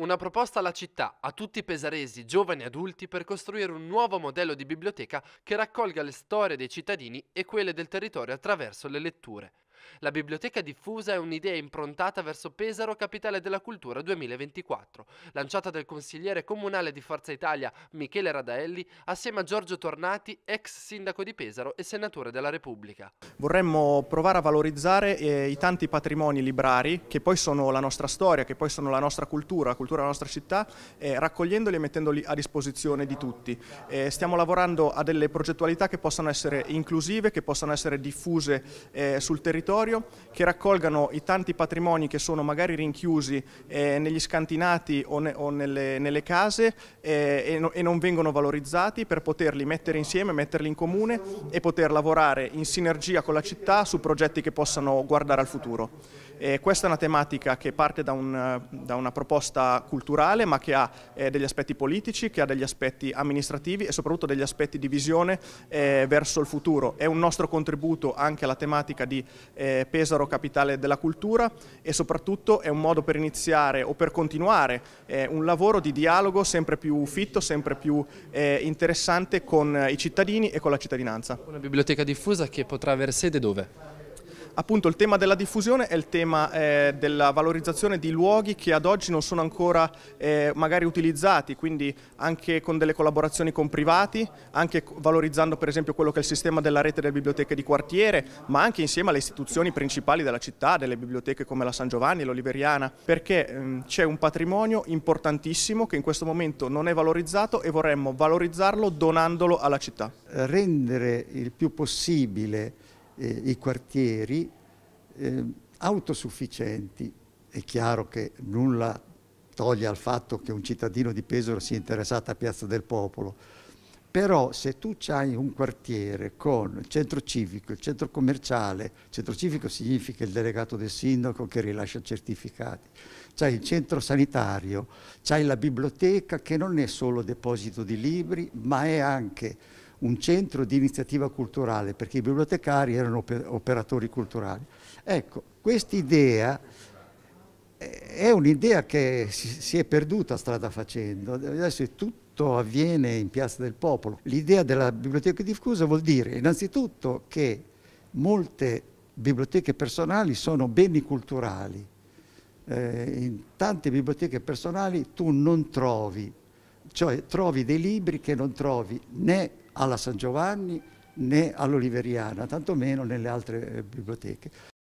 Una proposta alla città, a tutti i pesaresi, giovani e adulti, per costruire un nuovo modello di biblioteca che raccolga le storie dei cittadini e quelle del territorio attraverso le letture. La biblioteca diffusa è un'idea improntata verso Pesaro, capitale della cultura 2024, lanciata dal consigliere comunale di Forza Italia Michele Radaelli assieme a Giorgio Tornati, ex sindaco di Pesaro e senatore della Repubblica. Vorremmo provare a valorizzare eh, i tanti patrimoni librari che poi sono la nostra storia, che poi sono la nostra cultura, la cultura della nostra città, eh, raccogliendoli e mettendoli a disposizione di tutti. Eh, stiamo lavorando a delle progettualità che possano essere inclusive, che possano essere diffuse eh, sul territorio territorio, che raccolgano i tanti patrimoni che sono magari rinchiusi eh, negli scantinati o, ne, o nelle, nelle, case eh, e, no, e, non vengono valorizzati per poterli mettere insieme, metterli in comune e poter lavorare in sinergia con la città su progetti che possano guardare al futuro. Eh, questa è una tematica che parte da, un, da una proposta culturale ma che ha eh, degli aspetti politici, che ha degli aspetti amministrativi e soprattutto degli aspetti di visione eh, verso il futuro. È un nostro contributo anche alla tematica di eh, Pesaro Capitale della Cultura e soprattutto è un modo per iniziare o per continuare eh, un lavoro di dialogo sempre più fitto, sempre più eh, interessante con i cittadini e con la cittadinanza. Una biblioteca diffusa che potrà avere sede dove? Appunto il tema della diffusione è il tema eh, della valorizzazione di luoghi che ad oggi non sono ancora eh, magari utilizzati, quindi anche con delle collaborazioni con privati, anche valorizzando per esempio quello che è il sistema della rete delle biblioteche di quartiere, ma anche insieme alle istituzioni principali della città, delle biblioteche come la San Giovanni, l'Oliveriana, perché ehm, c'è un patrimonio importantissimo che in questo momento non è valorizzato e vorremmo valorizzarlo donandolo alla città. Rendere il più possibile eh, i quartieri eh, autosufficienti. È chiaro che nulla toglie al fatto che un cittadino di Pesaro sia interessato a Piazza del Popolo, però se tu hai un quartiere con il centro civico, il centro commerciale, centro civico significa il delegato del sindaco che rilascia certificati, c'hai il centro sanitario, c'hai la biblioteca che non è solo deposito di libri, ma è anche un centro di iniziativa culturale, perché i bibliotecari erano operatori culturali. Ecco, quest'idea eh, è un'idea che si è perduta strada facendo, adesso tutto avviene in Piazza del Popolo. L'idea della biblioteca diffusa vuol dire innanzitutto che molte biblioteche personali sono beni culturali. Eh, in tante biblioteche personali tu non trovi cioè trovi dei libri che non trovi né alla San Giovanni né all'Oliveriana, tantomeno nelle altre eh, biblioteche.